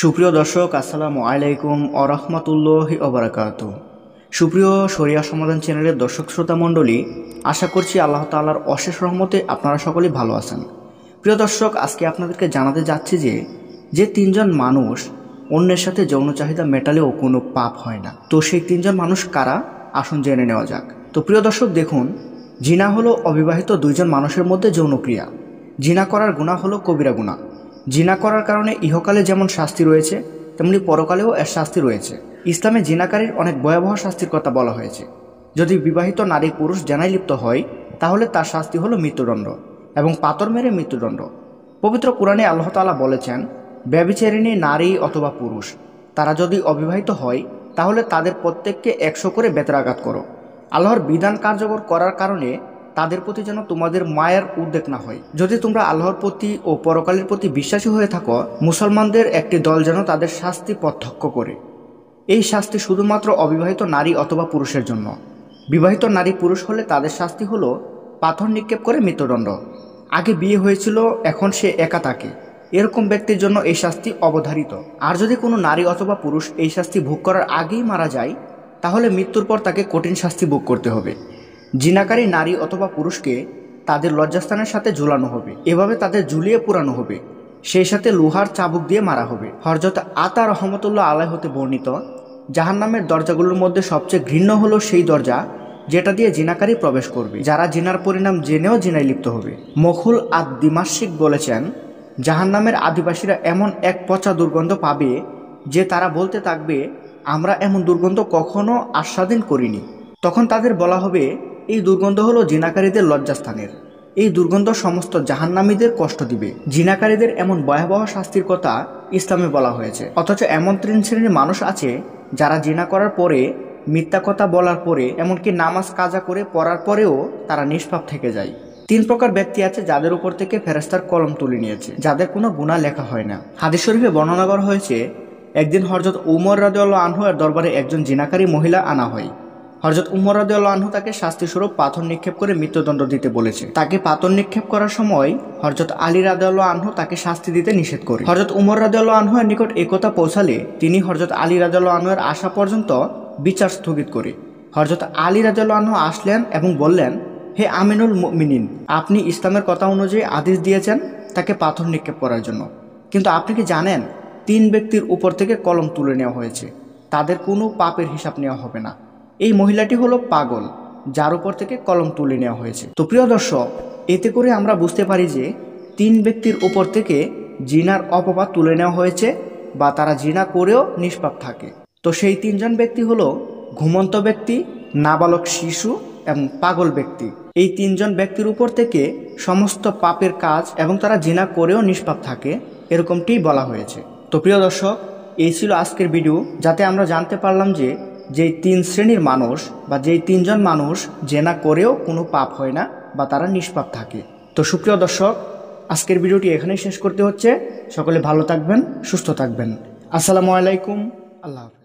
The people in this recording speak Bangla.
সুপ্রিয় দর্শক আসসালামু আলাইকুম অরহমতুল্লাহ ওবরাকাত সুপ্রিয় সরিয়া সমাধান চ্যানেলের দর্শক শ্রোতা মণ্ডলী আশা করছি আল্লাহ তাল্লাহার অশেষ রহমতে আপনারা সকলেই ভালো আছেন প্রিয় দর্শক আজকে আপনাদেরকে জানাতে যাচ্ছি যে যে তিনজন মানুষ অন্যের সাথে যৌন চাহিদা মেটালেও কোনো পাপ হয় না তো সেই তিনজন মানুষ কারা আসুন জেনে নেওয়া যাক তো প্রিয় দর্শক দেখুন জিনা হলো অবিবাহিত দুইজন মানুষের মধ্যে যৌনক্রিয়া জিনা করার গুণা হলো কবিরা গুণা জিনা করার কারণে ইহকালে যেমন শাস্তি রয়েছে তেমনি পরকালেও এর শাস্তি রয়েছে ইসলামে জিনাকারীর অনেক ভয়াবহ শাস্তির কথা বলা হয়েছে যদি বিবাহিত নারী পুরুষ জেনায় লিপ্ত হয় তাহলে তার শাস্তি হলো মৃত্যুদণ্ড এবং পাথর মেরে মৃত্যুদণ্ড পবিত্র কোরআনে আল্লাহ তালা বলেছেন ব্যবিচারিণী নারী অথবা পুরুষ তারা যদি অবিবাহিত হয় তাহলে তাদের প্রত্যেককে একশো করে বেতরাঘাত করো আল্লাহর বিধান কার্যকর করার কারণে তাদের প্রতি যেন তোমাদের মায়ের উদ্বেগ না হয় যদি তোমরা আল্লাহর প্রতি ও পরকালের প্রতি বিশ্বাসী হয়ে থাকো মুসলমানদের একটি দল যেন তাদের শাস্তি প্রত্যক্ষ করে এই শাস্তি শুধুমাত্র অবিবাহিত নারী অথবা পুরুষের জন্য বিবাহিত নারী পুরুষ হলে তাদের শাস্তি হলো পাথর নিক্ষেপ করে মৃত্যুদণ্ড আগে বিয়ে হয়েছিল এখন সে একা তাকে এরকম ব্যক্তির জন্য এই শাস্তি অবধারিত আর যদি কোনো নারী অথবা পুরুষ এই শাস্তি ভোগ করার আগেই মারা যায় তাহলে মৃত্যুর পর তাকে কঠিন শাস্তি ভোগ করতে হবে জিনাকারী নারী অথবা পুরুষকে তাদের লজ্জাস্থানের সাথে ঝুলানো হবে এভাবে তাদের ঝুলিয়ে পুরানো হবে সেই সাথে লোহার চাবুক দিয়ে মারা হবে হরজত আতা রহমতুল্লাহ আলাই হতে বর্ণিত জাহান নামের দরজাগুলোর মধ্যে সবচেয়ে ঘৃণ্য হলো সেই দরজা যেটা দিয়ে জিনাকারী প্রবেশ করবে যারা জিনার পরিণাম জেনেও জিনায় লিপ্ত হবে মখুল আদ দিমাসিক বলেছেন জাহান নামের আদিবাসীরা এমন এক পচা দুর্গন্ধ পাবে যে তারা বলতে থাকবে আমরা এমন দুর্গন্ধ কখনো আস্বাদীন করিনি তখন তাদের বলা হবে এই দুর্গন্ধ হলো জিনাকারীদের লজ্জাস্থানের এই দুর্গন্ধ সমস্ত জাহান্নামীদের কষ্ট দিবে জিনাকারীদের এমন ভয়াবহ শাস্তির কথা ইসলামে বলা হয়েছে অথচ এমন তিন শ্রেণীর মানুষ আছে যারা জিনা করার পরে মিথ্যা কথা বলার পরে এমনকি নামাজ কাজা করে পড়ার পরেও তারা নিষ্পাপ থেকে যায় তিন প্রকার ব্যক্তি আছে যাদের উপর থেকে ফেরাস্তার কলম তুলে নিয়েছে যাদের কোনো গুণা লেখা হয় না হাদিস শরীফে বর্ণনা করা হয়েছে একদিন হরজত উমর রাজ আনহু দরবারে একজন জিনাকারী মহিলা আনা হয় হরজত উমর আনহু তাকে শাস্তিস্বরূপ পাথর নিক্ষেপ করে মৃত্যুদণ্ড দিতে বলেছে তাকে পাথর নিক্ষেপ করার সময় হরজত আলী রাদেউল্লাহ আনহু তাকে শাস্তি দিতে নিষেধ করে হরজত উমর রাদেউল্লাহ আনহু এর নিকট একতা পৌঁছালে তিনি হরজত আলী রাদেউল্লাহ আনহু এর আসা পর্যন্ত বিচার স্থগিত করে হরজত আলী রাদেউল্লাহ আনহু আসলেন এবং বললেন হে আমিনুল মিনিন আপনি ইসলামের কথা অনুযায়ী আদেশ দিয়েছেন তাকে পাথর নিক্ষেপ করার জন্য কিন্তু আপনি কি জানেন তিন ব্যক্তির উপর থেকে কলম তুলে নেওয়া হয়েছে তাদের কোনো পাপের হিসাব নেওয়া হবে না এই মহিলাটি হলো পাগল যার উপর থেকে কলম তুলে নেওয়া হয়েছে তো প্রিয় দর্শক এতে করে আমরা বুঝতে পারি যে তিন ব্যক্তির উপর থেকে জিনার অপবাদ তুলে নেওয়া হয়েছে বা তারা জিনা করেও নিষ্পাপ থাকে তো সেই তিনজন ব্যক্তি হলো ঘুমন্ত ব্যক্তি নাবালক শিশু এবং পাগল ব্যক্তি এই তিনজন ব্যক্তির উপর থেকে সমস্ত পাপের কাজ এবং তারা জিনা করেও নিষ্পাপ থাকে এরকমটি বলা হয়েছে তো প্রিয় দর্শক এই ছিল আজকের ভিডিও যাতে আমরা জানতে পারলাম যে যেই তিন শ্রেণীর মানুষ বা যেই তিনজন মানুষ জেনা করেও কোনো পাপ হয় না বা তারা নিষ্পাপ থাকে তো সুপ্রিয় দর্শক আজকের ভিডিওটি এখানেই শেষ করতে হচ্ছে সকলে ভালো থাকবেন সুস্থ থাকবেন আসসালামু আলাইকুম আল্লাহ